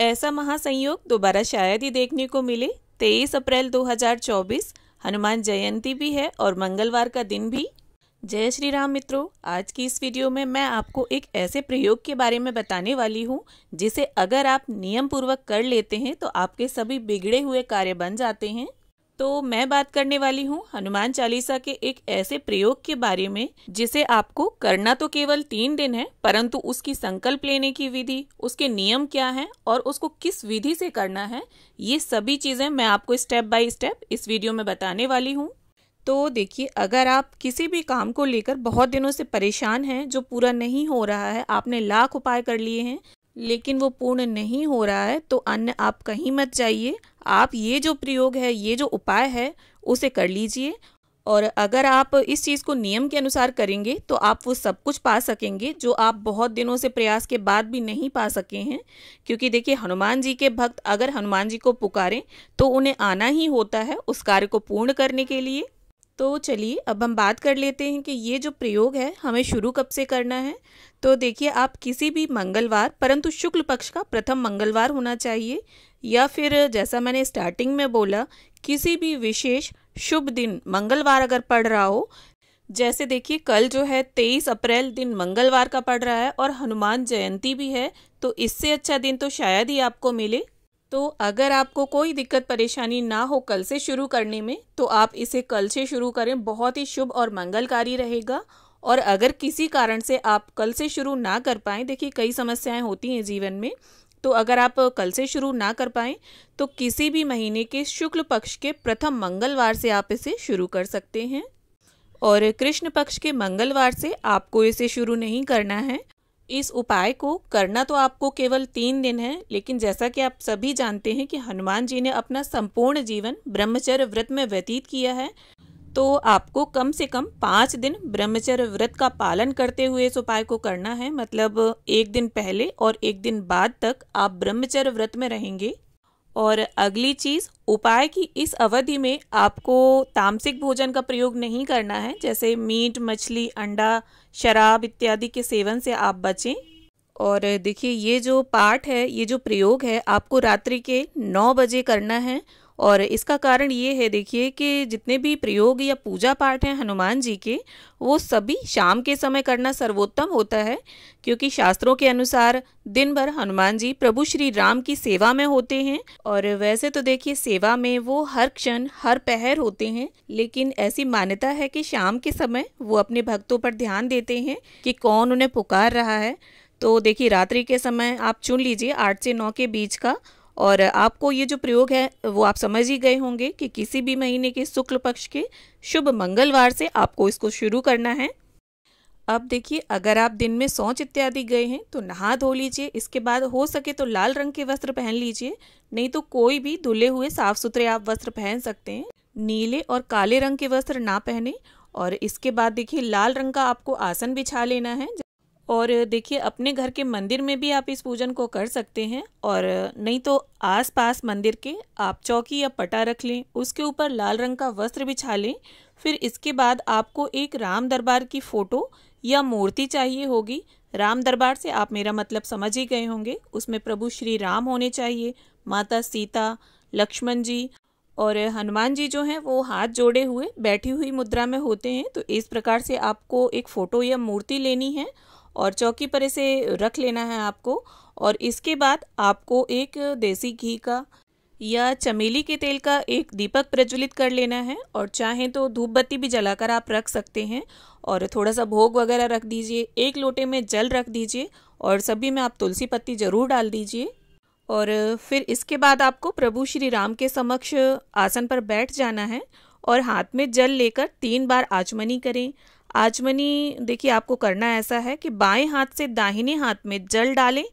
ऐसा महासंयोग दोबारा शायद ही देखने को मिले तेईस अप्रैल 2024 हनुमान जयंती भी है और मंगलवार का दिन भी जय श्री राम मित्रों आज की इस वीडियो में मैं आपको एक ऐसे प्रयोग के बारे में बताने वाली हूँ जिसे अगर आप नियम पूर्वक कर लेते हैं तो आपके सभी बिगड़े हुए कार्य बन जाते हैं तो मैं बात करने वाली हूँ हनुमान चालीसा के एक ऐसे प्रयोग के बारे में जिसे आपको करना तो केवल तीन दिन है परंतु उसकी संकल्प लेने की विधि उसके नियम क्या हैं और उसको किस विधि से करना है ये सभी चीजें मैं आपको स्टेप बाय स्टेप इस वीडियो में बताने वाली हूँ तो देखिए अगर आप किसी भी काम को लेकर बहुत दिनों से परेशान हैं जो पूरा नहीं हो रहा है आपने लाख उपाय कर लिए हैं लेकिन वो पूर्ण नहीं हो रहा है तो अन्य आप कहीं मत जाइए आप ये जो प्रयोग है ये जो उपाय है उसे कर लीजिए और अगर आप इस चीज़ को नियम के अनुसार करेंगे तो आप वो सब कुछ पा सकेंगे जो आप बहुत दिनों से प्रयास के बाद भी नहीं पा सके हैं क्योंकि देखिए हनुमान जी के भक्त अगर हनुमान जी को पुकारें तो उन्हें आना ही होता है उस कार्य को पूर्ण करने के लिए तो चलिए अब हम बात कर लेते हैं कि ये जो प्रयोग है हमें शुरू कब से करना है तो देखिए आप किसी भी मंगलवार परंतु शुक्ल पक्ष का प्रथम मंगलवार होना चाहिए या फिर जैसा मैंने स्टार्टिंग में बोला किसी भी विशेष शुभ दिन मंगलवार अगर पढ़ रहा हो जैसे देखिए कल जो है तेईस अप्रैल दिन मंगलवार का पड़ रहा है और हनुमान जयंती भी है तो इससे अच्छा दिन तो शायद ही आपको मिले तो अगर आपको कोई दिक्कत परेशानी ना हो कल से शुरू करने में तो आप इसे कल से शुरू करें बहुत ही शुभ और मंगलकारी रहेगा और अगर किसी कारण से आप कल से शुरू ना कर पाएँ देखिए कई समस्याएं होती हैं जीवन में तो अगर आप कल से शुरू ना कर पाएँ तो किसी भी महीने के शुक्ल पक्ष के प्रथम मंगलवार से आप इसे शुरू कर सकते हैं और कृष्ण पक्ष के मंगलवार से आपको इसे शुरू नहीं करना है इस उपाय को करना तो आपको केवल तीन दिन है लेकिन जैसा कि आप सभी जानते हैं कि हनुमान जी ने अपना संपूर्ण जीवन ब्रह्मचर्य व्रत में व्यतीत किया है तो आपको कम से कम पाँच दिन ब्रह्मचर्य व्रत का पालन करते हुए इस उपाय को करना है मतलब एक दिन पहले और एक दिन बाद तक आप ब्रह्मचर्य व्रत में रहेंगे और अगली चीज़ उपाय की इस अवधि में आपको तामसिक भोजन का प्रयोग नहीं करना है जैसे मीट मछली अंडा शराब इत्यादि के सेवन से आप बचें और देखिए ये जो पाठ है ये जो प्रयोग है आपको रात्रि के नौ बजे करना है और इसका कारण ये है देखिए कि जितने भी प्रयोग या पूजा पाठ हैं हनुमान जी के वो सभी शाम के समय करना सर्वोत्तम होता है क्योंकि शास्त्रों के अनुसार दिन भर हनुमान जी प्रभु श्री राम की सेवा में होते हैं और वैसे तो देखिए सेवा में वो हर क्षण हर पहर होते हैं लेकिन ऐसी मान्यता है कि शाम के समय वो अपने भक्तों पर ध्यान देते हैं कि कौन उन्हें पुकार रहा है तो देखिए रात्रि के समय आप चुन लीजिए आठ से नौ के बीच का और आपको ये जो प्रयोग है वो आप समझ ही गए होंगे कि किसी भी महीने के शुक्ल पक्ष के शुभ मंगलवार से आपको इसको शुरू करना है अब देखिए अगर आप दिन में सौच इत्यादि गए हैं तो नहा धो लीजिए इसके बाद हो सके तो लाल रंग के वस्त्र पहन लीजिए नहीं तो कोई भी धुले हुए साफ सुथरे आप वस्त्र पहन सकते हैं नीले और काले रंग के वस्त्र ना पहने और इसके बाद देखिए लाल रंग का आपको आसन बिछा लेना है और देखिए अपने घर के मंदिर में भी आप इस पूजन को कर सकते हैं और नहीं तो आस पास मंदिर के आप चौकी या पटा रख लें उसके ऊपर लाल रंग का वस्त्र बिछा लें फिर इसके बाद आपको एक राम दरबार की फ़ोटो या मूर्ति चाहिए होगी राम दरबार से आप मेरा मतलब समझ ही गए होंगे उसमें प्रभु श्री राम होने चाहिए माता सीता लक्ष्मण जी और हनुमान जी जो हैं वो हाथ जोड़े हुए बैठी हुई मुद्रा में होते हैं तो इस प्रकार से आपको एक फ़ोटो या मूर्ति लेनी है और चौकी पर इसे रख लेना है आपको और इसके बाद आपको एक देसी घी का या चमेली के तेल का एक दीपक प्रज्वलित कर लेना है और चाहें तो धूप बत्ती भी जलाकर आप रख सकते हैं और थोड़ा सा भोग वगैरह रख दीजिए एक लोटे में जल रख दीजिए और सभी में आप तुलसी पत्ती ज़रूर डाल दीजिए और फिर इसके बाद आपको प्रभु श्री राम के समक्ष आसन पर बैठ जाना है और हाथ में जल लेकर तीन बार आचमनी करें आजमनी देखिए आपको करना ऐसा है कि बाएं हाथ से दाहिने हाथ में जल डालें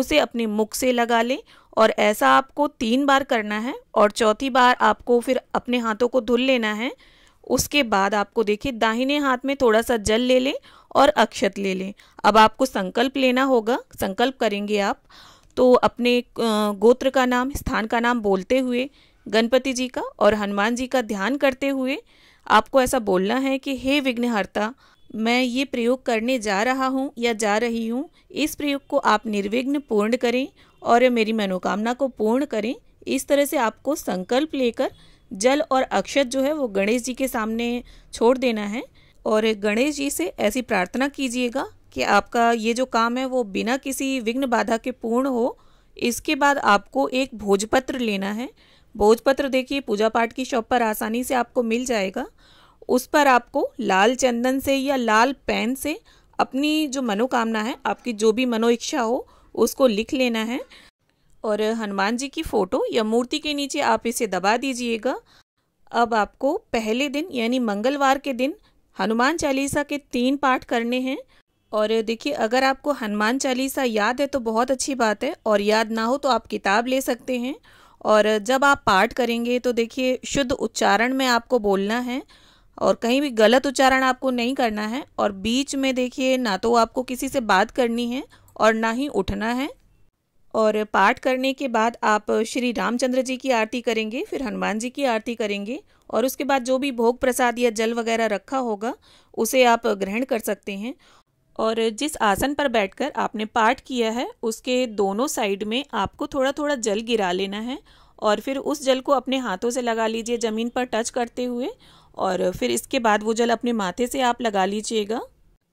उसे अपने मुख से लगा लें और ऐसा आपको तीन बार करना है और चौथी बार आपको फिर अपने हाथों को धुल लेना है उसके बाद आपको देखिए दाहिने हाथ में थोड़ा सा जल ले लें और अक्षत ले लें अब आपको संकल्प लेना होगा संकल्प करेंगे आप तो अपने गोत्र का नाम स्थान का नाम बोलते हुए गणपति जी का और हनुमान जी का ध्यान करते हुए आपको ऐसा बोलना है कि हे विघ्नहर्ता मैं ये प्रयोग करने जा रहा हूँ या जा रही हूँ इस प्रयोग को आप निर्विघ्न पूर्ण करें और मेरी मनोकामना को पूर्ण करें इस तरह से आपको संकल्प लेकर जल और अक्षत जो है वो गणेश जी के सामने छोड़ देना है और गणेश जी से ऐसी प्रार्थना कीजिएगा कि आपका ये जो काम है वो बिना किसी विघ्न बाधा के पूर्ण हो इसके बाद आपको एक भोजपत्र लेना है भोजपत्र देखिए पूजा पाठ की शॉप पर आसानी से आपको मिल जाएगा उस पर आपको लाल चंदन से या लाल पेन से अपनी जो मनोकामना है आपकी जो भी मनोइच्छा हो उसको लिख लेना है और हनुमान जी की फ़ोटो या मूर्ति के नीचे आप इसे दबा दीजिएगा अब आपको पहले दिन यानी मंगलवार के दिन हनुमान चालीसा के तीन पाठ करने हैं और देखिए अगर आपको हनुमान चालीसा याद है तो बहुत अच्छी बात है और याद ना हो तो आप किताब ले सकते हैं और जब आप पाठ करेंगे तो देखिए शुद्ध उच्चारण में आपको बोलना है और कहीं भी गलत उच्चारण आपको नहीं करना है और बीच में देखिए ना तो आपको किसी से बात करनी है और ना ही उठना है और पाठ करने के बाद आप श्री रामचंद्र जी की आरती करेंगे फिर हनुमान जी की आरती करेंगे और उसके बाद जो भी भोग प्रसाद या जल वगैरह रखा होगा उसे आप ग्रहण कर सकते हैं और जिस आसन पर बैठकर आपने पाठ किया है उसके दोनों साइड में आपको थोड़ा थोड़ा जल गिरा लेना है और फिर उस जल को अपने हाथों से लगा लीजिए ज़मीन पर टच करते हुए और फिर इसके बाद वो जल अपने माथे से आप लगा लीजिएगा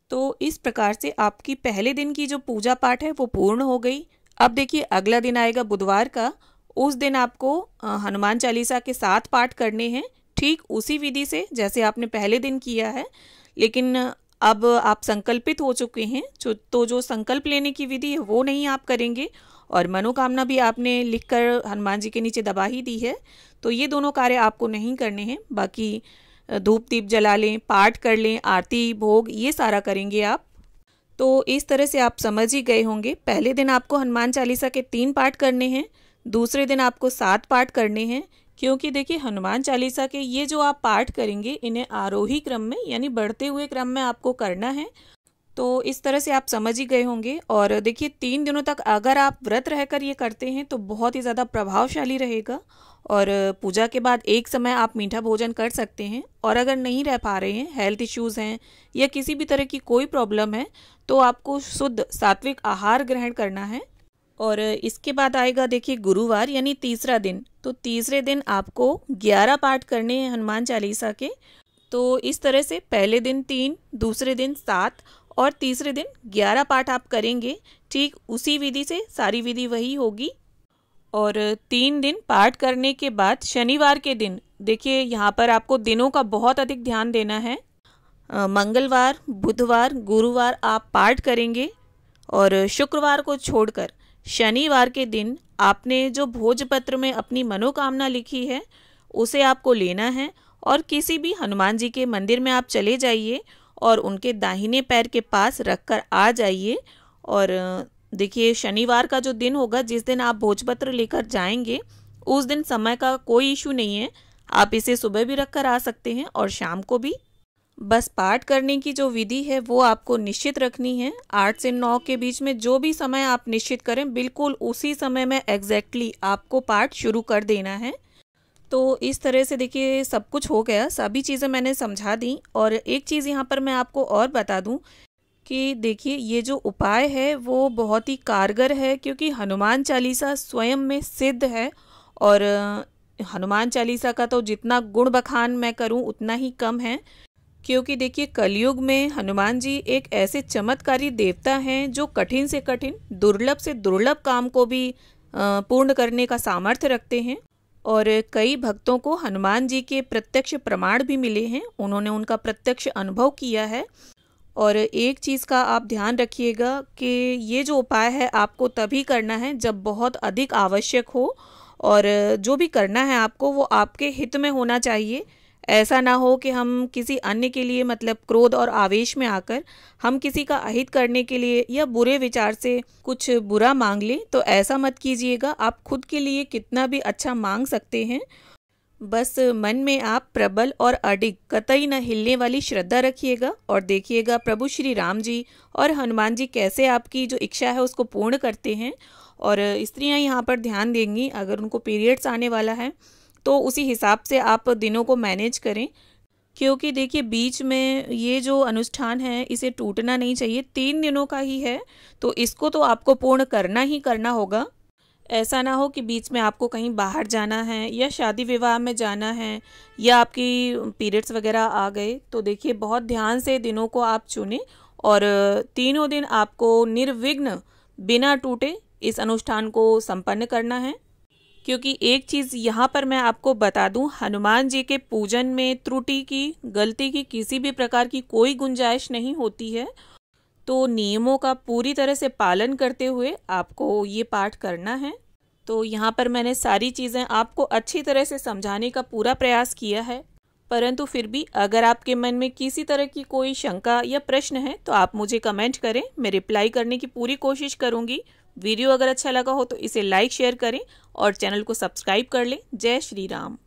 तो इस प्रकार से आपकी पहले दिन की जो पूजा पाठ है वो पूर्ण हो गई अब देखिए अगला दिन आएगा बुधवार का उस दिन आपको हनुमान चालीसा के साथ पाठ करने हैं ठीक उसी विधि से जैसे आपने पहले दिन किया है लेकिन अब आप संकल्पित हो चुके हैं जो तो जो संकल्प लेने की विधि है वो नहीं आप करेंगे और मनोकामना भी आपने लिखकर हनुमान जी के नीचे दबा ही दी है तो ये दोनों कार्य आपको नहीं करने हैं बाकी धूप दीप जला लें पाठ कर लें आरती भोग ये सारा करेंगे आप तो इस तरह से आप समझ ही गए होंगे पहले दिन आपको हनुमान चालीसा के तीन पाठ करने हैं दूसरे दिन आपको सात पाठ करने हैं क्योंकि देखिए हनुमान चालीसा के ये जो आप पाठ करेंगे इन्हें आरोही क्रम में यानी बढ़ते हुए क्रम में आपको करना है तो इस तरह से आप समझ ही गए होंगे और देखिए तीन दिनों तक अगर आप व्रत रहकर ये करते हैं तो बहुत ही ज़्यादा प्रभावशाली रहेगा और पूजा के बाद एक समय आप मीठा भोजन कर सकते हैं और अगर नहीं रह पा रहे हैं हेल्थ इश्यूज़ हैं या किसी भी तरह की कोई प्रॉब्लम है तो आपको शुद्ध सात्विक आहार ग्रहण करना है और इसके बाद आएगा देखिए गुरुवार यानी तीसरा दिन तो तीसरे दिन आपको ग्यारह पाठ करने हैं हनुमान चालीसा के तो इस तरह से पहले दिन तीन दूसरे दिन सात और तीसरे दिन ग्यारह पाठ आप करेंगे ठीक उसी विधि से सारी विधि वही होगी और तीन दिन पाठ करने के बाद शनिवार के दिन देखिए यहाँ पर आपको दिनों का बहुत अधिक ध्यान देना है मंगलवार बुधवार गुरुवार आप पाठ करेंगे और शुक्रवार को छोड़कर शनिवार के दिन आपने जो भोजपत्र में अपनी मनोकामना लिखी है उसे आपको लेना है और किसी भी हनुमान जी के मंदिर में आप चले जाइए और उनके दाहिने पैर के पास रख कर आ जाइए और देखिए शनिवार का जो दिन होगा जिस दिन आप भोजपत्र लेकर जाएंगे उस दिन समय का कोई इशू नहीं है आप इसे सुबह भी रख कर आ सकते हैं और शाम को भी बस पाठ करने की जो विधि है वो आपको निश्चित रखनी है आठ से नौ के बीच में जो भी समय आप निश्चित करें बिल्कुल उसी समय में एग्जैक्टली exactly आपको पाठ शुरू कर देना है तो इस तरह से देखिए सब कुछ हो गया सभी चीज़ें मैंने समझा दी और एक चीज़ यहाँ पर मैं आपको और बता दूँ कि देखिए ये जो उपाय है वो बहुत ही कारगर है क्योंकि हनुमान चालीसा स्वयं में सिद्ध है और हनुमान चालीसा का तो जितना गुण बखान मैं करूँ उतना ही कम है क्योंकि देखिए कलयुग में हनुमान जी एक ऐसे चमत्कारी देवता हैं जो कठिन से कठिन दुर्लभ से दुर्लभ काम को भी पूर्ण करने का सामर्थ्य रखते हैं और कई भक्तों को हनुमान जी के प्रत्यक्ष प्रमाण भी मिले हैं उन्होंने उनका प्रत्यक्ष अनुभव किया है और एक चीज़ का आप ध्यान रखिएगा कि ये जो उपाय है आपको तभी करना है जब बहुत अधिक आवश्यक हो और जो भी करना है आपको वो आपके हित में होना चाहिए ऐसा ना हो कि हम किसी अन्य के लिए मतलब क्रोध और आवेश में आकर हम किसी का अहित करने के लिए या बुरे विचार से कुछ बुरा मांग लें तो ऐसा मत कीजिएगा आप खुद के लिए कितना भी अच्छा मांग सकते हैं बस मन में आप प्रबल और अडिग कतई न हिलने वाली श्रद्धा रखिएगा और देखिएगा प्रभु श्री राम जी और हनुमान जी कैसे आपकी जो इच्छा है उसको पूर्ण करते हैं और स्त्रियां यहाँ पर ध्यान देंगी अगर उनको पीरियड्स आने वाला है तो उसी हिसाब से आप दिनों को मैनेज करें क्योंकि देखिए बीच में ये जो अनुष्ठान है इसे टूटना नहीं चाहिए तीन दिनों का ही है तो इसको तो आपको पूर्ण करना ही करना होगा ऐसा ना हो कि बीच में आपको कहीं बाहर जाना है या शादी विवाह में जाना है या आपकी पीरियड्स वगैरह आ गए तो देखिए बहुत ध्यान से दिनों को आप चुने और तीनों दिन आपको निर्विघ्न बिना टूटे इस अनुष्ठान को संपन्न करना है क्योंकि एक चीज़ यहाँ पर मैं आपको बता दूँ हनुमान जी के पूजन में त्रुटि की गलती की किसी भी प्रकार की कोई गुंजाइश नहीं होती है तो नियमों का पूरी तरह से पालन करते हुए आपको ये पाठ करना है तो यहाँ पर मैंने सारी चीज़ें आपको अच्छी तरह से समझाने का पूरा प्रयास किया है परंतु फिर भी अगर आपके मन में किसी तरह की कोई शंका या प्रश्न है तो आप मुझे कमेंट करें मैं रिप्लाई करने की पूरी कोशिश करूँगी वीडियो अगर अच्छा लगा हो तो इसे लाइक शेयर करें और चैनल को सब्सक्राइब कर लें जय श्री राम